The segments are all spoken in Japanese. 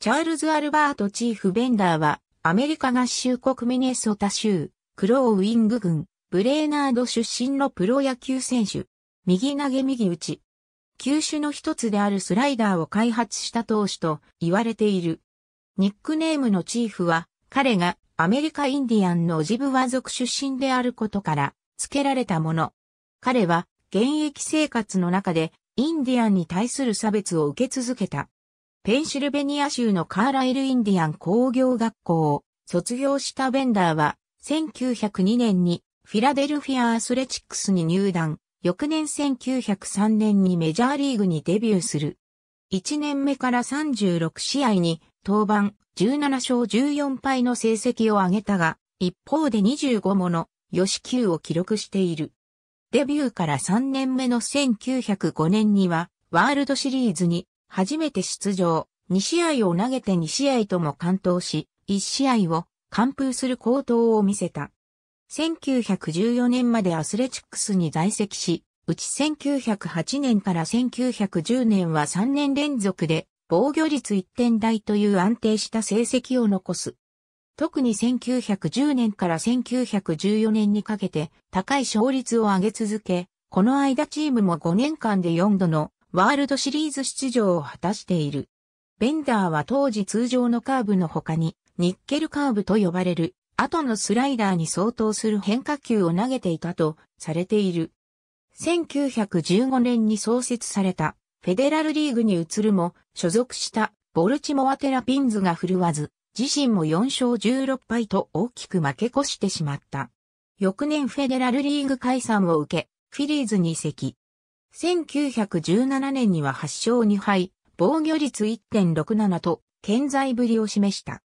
チャールズ・アルバート・チーフ・ベンダーは、アメリカ合衆国ミネソタ州、クローウィング軍、ブレーナード出身のプロ野球選手。右投げ右打ち。球種の一つであるスライダーを開発した投手と言われている。ニックネームのチーフは、彼がアメリカインディアンのジブワ族出身であることから付けられたもの。彼は現役生活の中でインディアンに対する差別を受け続けた。ペンシルベニア州のカーライル・インディアン工業学校を卒業したベンダーは、1902年にフィラデルフィア・アスレチックスに入団、翌年1903年にメジャーリーグにデビューする。1年目から36試合に登板17勝14敗の成績を上げたが、一方で25もの吉球を記録している。デビューから3年目の1905年にはワールドシリーズに初めて出場、2試合を投げて2試合とも完投し、1試合を完封する高投を見せた。1914年までアスレチックスに在籍し、うち1908年から1910年は3年連続で防御率1点台という安定した成績を残す。特に1910年から1914年にかけて高い勝率を上げ続け、この間チームも5年間で4度のワールドシリーズ出場を果たしている。ベンダーは当時通常のカーブの他に、ニッケルカーブと呼ばれる、後のスライダーに相当する変化球を投げていたとされている。1915年に創設されたフェデラルリーグに移るも所属したボルチモアテラピンズが振るわず、自身も4勝16敗と大きく負け越してしまった。翌年フェデラルリーグ解散を受け、フィリーズに移籍。1917年には8勝2敗、防御率1.67と健在ぶりを示した。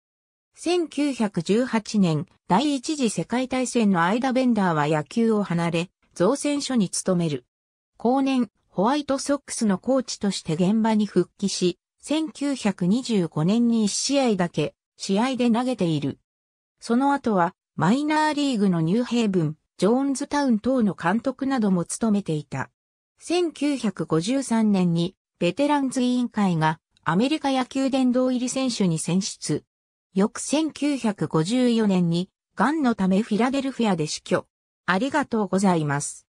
1918年、第一次世界大戦の間ベンダーは野球を離れ、造船所に勤める。後年、ホワイトソックスのコーチとして現場に復帰し、1925年に1試合だけ、試合で投げている。その後は、マイナーリーグのニューヘイブン、ジョーンズタウン等の監督なども務めていた。1953年にベテランズ委員会がアメリカ野球殿堂入り選手に選出。翌1954年に、ンのためフィラデルフィアで死去。ありがとうございます。